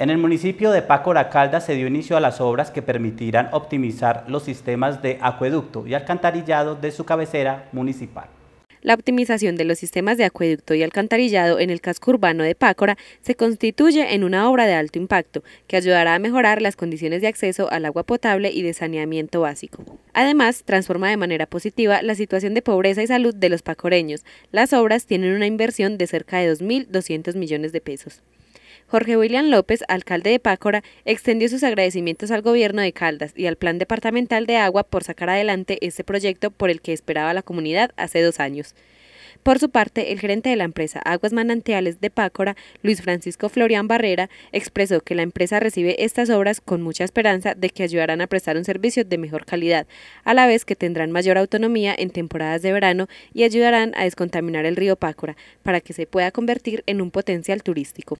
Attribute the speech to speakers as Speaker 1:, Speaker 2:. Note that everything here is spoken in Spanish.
Speaker 1: En el municipio de Pácora Calda se dio inicio a las obras que permitirán optimizar los sistemas de acueducto y alcantarillado de su cabecera municipal.
Speaker 2: La optimización de los sistemas de acueducto y alcantarillado en el casco urbano de Pácora se constituye en una obra de alto impacto que ayudará a mejorar las condiciones de acceso al agua potable y de saneamiento básico. Además, transforma de manera positiva la situación de pobreza y salud de los pacoreños. Las obras tienen una inversión de cerca de 2.200 millones de pesos. Jorge William López, alcalde de Pácora, extendió sus agradecimientos al gobierno de Caldas y al Plan Departamental de Agua por sacar adelante este proyecto por el que esperaba la comunidad hace dos años. Por su parte, el gerente de la empresa Aguas Manantiales de Pácora, Luis Francisco Florian Barrera, expresó que la empresa recibe estas obras con mucha esperanza de que ayudarán a prestar un servicio de mejor calidad, a la vez que tendrán mayor autonomía en temporadas de verano y ayudarán a descontaminar el río Pácora para que se pueda convertir en un potencial turístico.